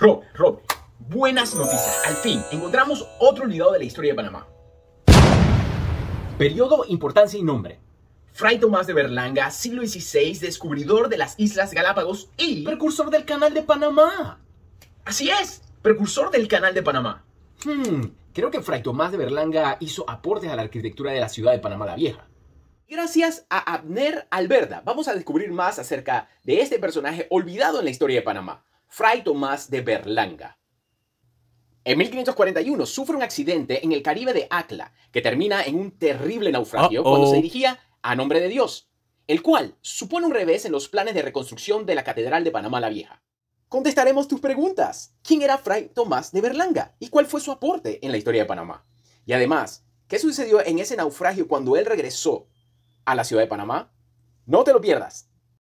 Rob, Rob, buenas noticias. Al fin, encontramos otro olvidado de la historia de Panamá. Periodo, importancia y nombre. Fray Tomás de Berlanga, siglo XVI, descubridor de las Islas Galápagos y precursor del Canal de Panamá. Así es, precursor del Canal de Panamá. Hmm, creo que Fray Tomás de Berlanga hizo aportes a la arquitectura de la ciudad de Panamá la Vieja. Gracias a Abner Alberda, vamos a descubrir más acerca de este personaje olvidado en la historia de Panamá. Fray Tomás de Berlanga. En 1541 sufre un accidente en el Caribe de Acla, que termina en un terrible naufragio cuando se dirigía a nombre de Dios, el cual supone un revés en los planes de reconstrucción de la Catedral de Panamá la Vieja. Contestaremos tus preguntas. ¿Quién era Fray Tomás de Berlanga y cuál fue su aporte en la historia de Panamá? Y además, ¿qué sucedió en ese naufragio cuando él regresó a la ciudad de Panamá? No te lo pierdas.